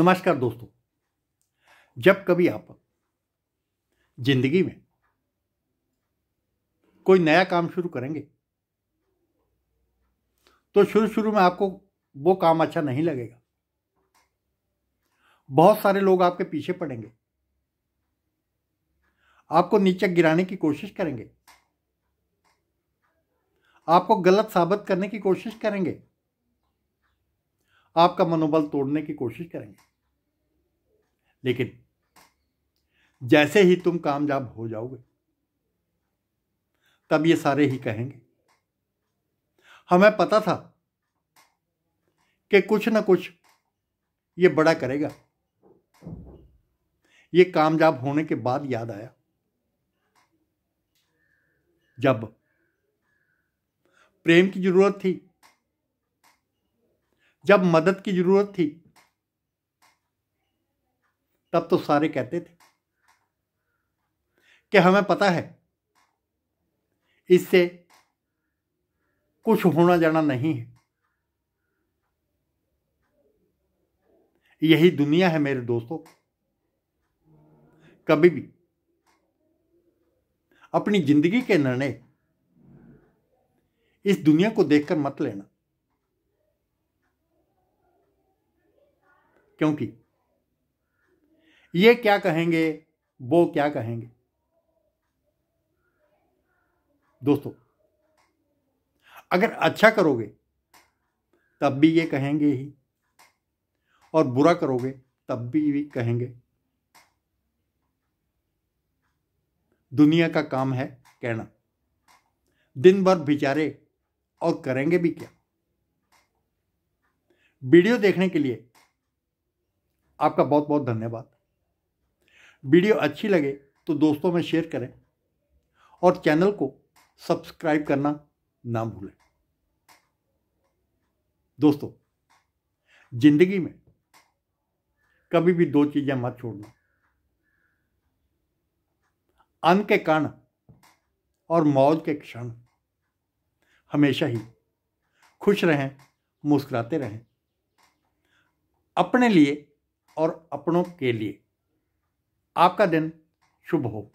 नमस्कार दोस्तों जब कभी आप जिंदगी में कोई नया काम शुरू करेंगे तो शुरू शुरू में आपको वो काम अच्छा नहीं लगेगा बहुत सारे लोग आपके पीछे पड़ेंगे आपको नीचे गिराने की कोशिश करेंगे आपको गलत साबित करने की कोशिश करेंगे आपका मनोबल तोड़ने की कोशिश करेंगे लेकिन जैसे ही तुम कामयाब हो जाओगे तब ये सारे ही कहेंगे हमें पता था कि कुछ ना कुछ ये बड़ा करेगा ये कामयाब होने के बाद याद आया जब प्रेम की जरूरत थी जब मदद की ज़रूरत थी तब तो सारे कहते थे कि हमें पता है इससे कुछ होना जाना नहीं है यही दुनिया है मेरे दोस्तों कभी भी अपनी जिंदगी के निर्णय इस दुनिया को देखकर मत लेना क्योंकि ये क्या कहेंगे वो क्या कहेंगे दोस्तों अगर अच्छा करोगे तब भी ये कहेंगे ही और बुरा करोगे तब भी ये कहेंगे दुनिया का काम है कहना दिन भर बिचारे और करेंगे भी क्या वीडियो देखने के लिए आपका बहुत बहुत धन्यवाद वीडियो अच्छी लगे तो दोस्तों में शेयर करें और चैनल को सब्सक्राइब करना ना भूलें दोस्तों जिंदगी में कभी भी दो चीज़ें मत छोड़ना अन्न के कण और मौज के क्षण हमेशा ही खुश रहें मुस्कुराते रहें अपने लिए और अपनों के लिए आपका दिन शुभ हो